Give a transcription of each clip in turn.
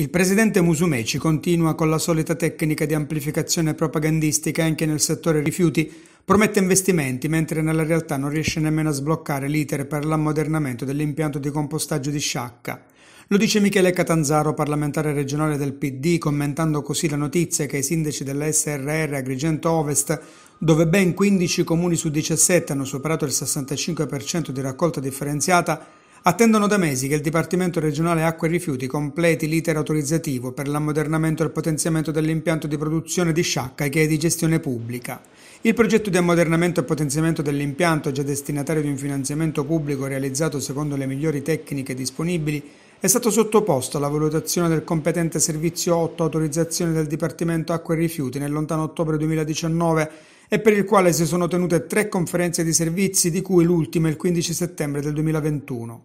Il presidente Musumeci continua con la solita tecnica di amplificazione propagandistica anche nel settore rifiuti, promette investimenti mentre nella realtà non riesce nemmeno a sbloccare l'iter per l'ammodernamento dell'impianto di compostaggio di Sciacca. Lo dice Michele Catanzaro, parlamentare regionale del PD, commentando così la notizia che i sindaci della SRR Agrigento Ovest, dove ben 15 comuni su 17 hanno superato il 65% di raccolta differenziata, Attendono da mesi che il Dipartimento regionale Acqua e Rifiuti completi l'iter autorizzativo per l'ammodernamento e il potenziamento dell'impianto di produzione di sciacca che è di gestione pubblica. Il progetto di ammodernamento e potenziamento dell'impianto, già destinatario di un finanziamento pubblico realizzato secondo le migliori tecniche disponibili, è stato sottoposto alla valutazione del competente servizio 8 autorizzazione del Dipartimento Acqua e Rifiuti nel lontano ottobre 2019 e per il quale si sono tenute tre conferenze di servizi, di cui l'ultima il 15 settembre del 2021.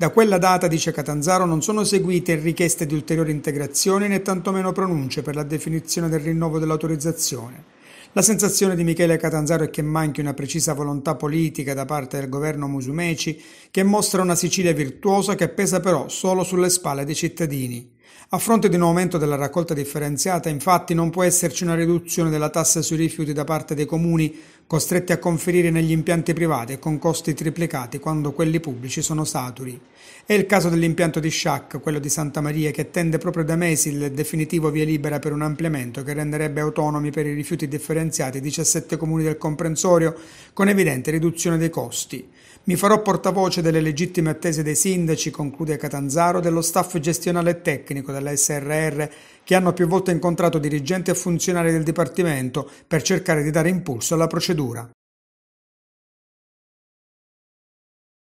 Da quella data, dice Catanzaro, non sono seguite richieste di ulteriori integrazioni né tantomeno pronunce per la definizione del rinnovo dell'autorizzazione. La sensazione di Michele Catanzaro è che manchi una precisa volontà politica da parte del governo Musumeci che mostra una Sicilia virtuosa che pesa però solo sulle spalle dei cittadini. A fronte di un aumento della raccolta differenziata, infatti, non può esserci una riduzione della tassa sui rifiuti da parte dei comuni, costretti a conferire negli impianti privati e con costi triplicati quando quelli pubblici sono saturi. È il caso dell'impianto di Schack, quello di Santa Maria, che attende proprio da mesi il definitivo via libera per un ampliamento che renderebbe autonomi per i rifiuti differenziati 17 comuni del comprensorio, con evidente riduzione dei costi. Mi farò portavoce delle legittime attese dei sindaci, conclude Catanzaro, dello staff gestionale e tecnico della SRR che hanno più volte incontrato dirigenti e funzionari del Dipartimento per cercare di dare impulso alla procedura.